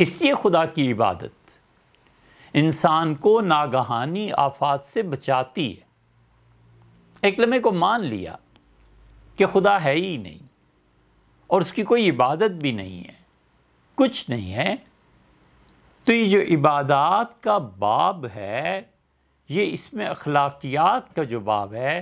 इसलिए खुदा की इबादत इंसान को नागहानी आफात से बचाती है एक लम्हे को मान लिया कि खुदा है ही नहीं और उसकी कोई इबादत भी नहीं है कुछ नहीं है तो ये जो इबादत का बाब है ये इसमें अखलाकियात का जो बाब है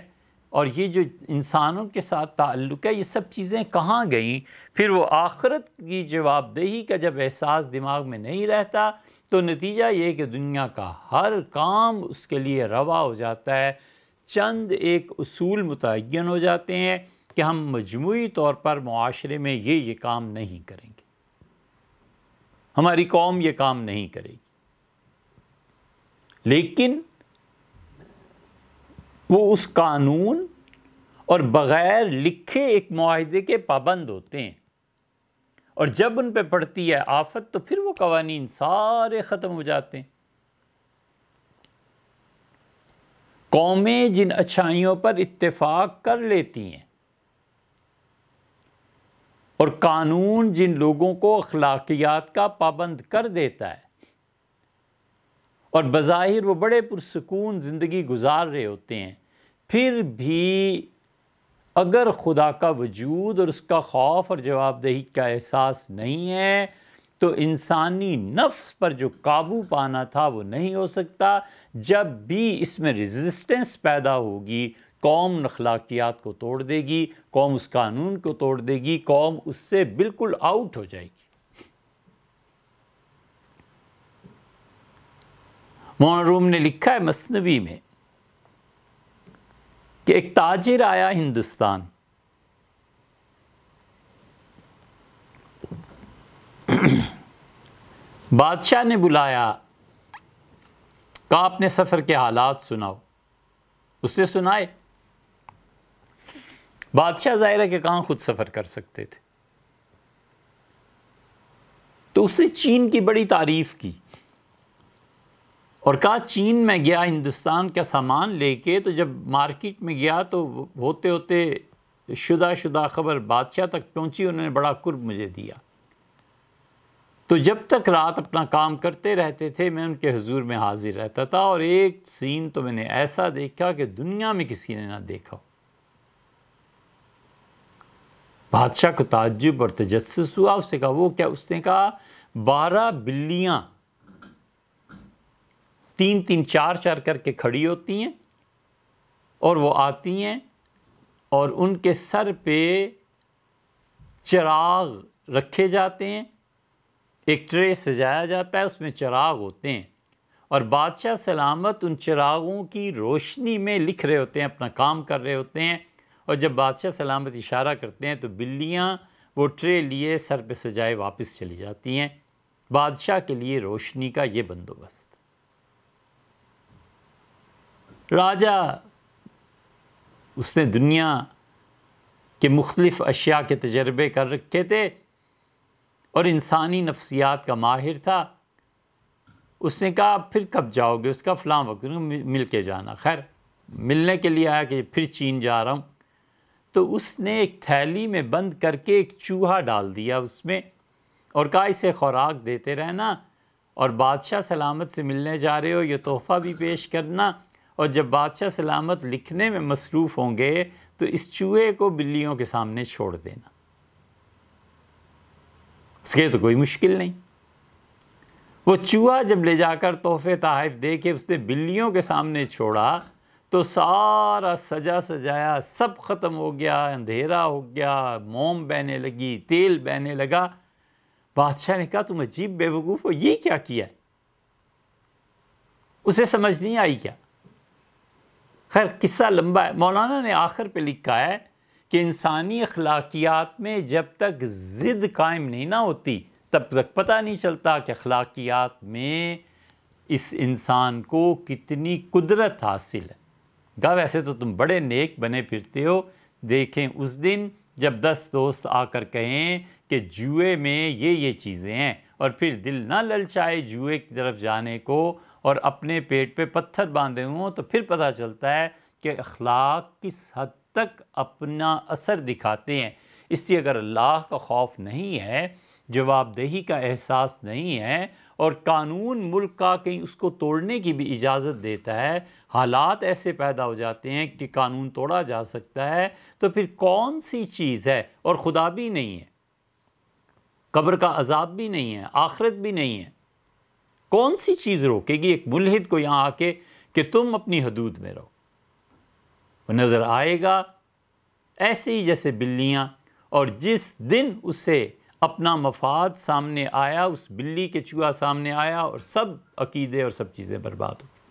और ये जो इंसानों के साथ ताल्लुक़ है ये सब चीज़ें कहाँ गईं फिर वो आखरत की जवाबदेही का जब एहसास दिमाग में नहीं रहता तो नतीजा ये कि दुनिया का हर काम उसके लिए रवा हो जाता है चंद एक असूल मुतन हो जाते हैं कि हम मजमू तौर पर माशरे में ये ये काम नहीं करेंगे हमारी कौम ये काम नहीं करेगी लेकिन वो उस कानून और बग़ैर लिखे एक माहदे के पाबंद होते हैं और जब उन पर पड़ती है आफत तो फिर वो कवानीन सारे ख़त्म हो जाते हैं कौमें जिन अच्छाइयों पर इतफाक़ कर लेती हैं और कानून जिन लोगों को अखलाकियात का पाबंद कर देता है और बज़ाहिर वो बड़े पुरसकून ज़िंदगी गुजार रहे होते हैं फिर भी अगर खुदा का वजूद और उसका खौफ और जवाबदेही का एहसास नहीं है तो इंसानी नफ्स पर जो काबू पाना था वो नहीं हो सकता जब भी इसमें रेजिस्टेंस पैदा होगी कौम नखलाकियात को तोड़ देगी कौम उस कानून को तोड़ देगी कौम उससे बिल्कुल आउट हो जाएगी मोहरूम ने लिखा है मसनवी में कि एक ताजिर आया हिंदुस्तान बादशाह ने बुलाया कहा अपने सफ़र के हालात सुनाओ उससे सुनाए बादशाह ज़ाहिर है कि कहाँ खुद सफ़र कर सकते थे तो उसने चीन की बड़ी तारीफ़ की और कहा चीन में गया हिंदुस्तान का सामान लेके तो जब मार्केट में गया तो होते होते शुदा शुदा खबर बादशाह तक पहुंची उन्होंने बड़ा कुर्ब मुझे दिया तो जब तक रात अपना काम करते रहते थे मैं उनके हजूर में हाजिर रहता था और एक सीन तो मैंने ऐसा देखा कि दुनिया में किसी ने ना देखा बादशाह को ताजुब और तजस हुआ उससे कहा वो क्या उसने कहा बारह बिल्लियाँ तीन तीन चार चार करके खड़ी होती हैं और वो आती हैं और उनके सर पे चिराग रखे जाते हैं एक ट्रे सजाया जाता है उसमें चिराग होते हैं और बादशाह सलामत उन चिरागों की रोशनी में लिख रहे होते हैं अपना काम कर रहे होते हैं और जब बादशाह सलामत इशारा करते हैं तो बिल्लियाँ वो ट्रे लिए सर पे सजाए वापस चली जाती हैं बादशाह के लिए रोशनी का ये बंदोबस्त राजा उसने दुनिया के मुख्तलिफ़ अशिया के तजर्बे कर रखे थे और इंसानी नफ्सियात का माहिर था उसने कहा फिर कब जाओगे उसका फ़लाँ वक्त मिल के जाना खैर मिलने के लिए आया कि फिर चीन जा रहा हूँ तो उसने एक थैली में बंद करके एक चूहा डाल दिया उसमें और कहा इसे खुराक देते रहना और बादशाह सलामत से मिलने जा रहे हो ये तोहफ़ा भी पेश करना और जब बादशाह सलामत लिखने में मसरूफ़ होंगे तो इस चूहे को बिल्लियों के सामने छोड़ देना उसके तो कोई मुश्किल नहीं वो चूहा जब ले जाकर तोहफे तहफ़ दे के उसने बिल्लियों के सामने छोड़ा तो सारा सजा सजाया सब ख़त्म हो गया अंधेरा हो गया मोम बहने लगी तेल बहने लगा बादशाह ने कहा तुम अजीब बेवकूफ़ हो ये क्या किया उसे समझ नहीं आई क्या खैर किस्सा लंबा है मौलाना ने आखिर पे लिखा है कि इंसानी अखलाकियात में जब तक ज़िद कायम नहीं ना होती तब तक पता नहीं चलता कि अखलाकियात में इस इंसान को कितनी कुदरत हासिल है गा वैसे तो तुम बड़े नेक बने फिरते हो देखें उस दिन जब दस दोस्त आकर कहें कि जुए में ये ये चीज़ें हैं और फिर दिल ना ललचाए जुए की तरफ जाने को और अपने पेट पे पत्थर बांधे हों तो फिर पता चलता है कि अखलाक किस हद तक अपना असर दिखाते हैं इससे अगर अल्लाह का खौफ नहीं है जवाबदेही का एहसास नहीं है और कानून मुल्क का कहीं उसको तोड़ने की भी इजाज़त देता है हालात ऐसे पैदा हो जाते हैं कि कानून तोड़ा जा सकता है तो फिर कौन सी चीज़ है और खुदा भी नहीं है कब्र का अजाब भी नहीं है आखरत भी नहीं है कौन सी चीज़ रोकेगी एक मुलहिद को यहाँ आके कि तुम अपनी हदूद में रहो वो नज़र आएगा ऐसे ही जैसे बिल्लियाँ और जिस दिन उसे अपना मफाद सामने आया उस बिल्ली के चूहा सामने आया और सब अकीदे और सब चीज़ें बर्बाद हो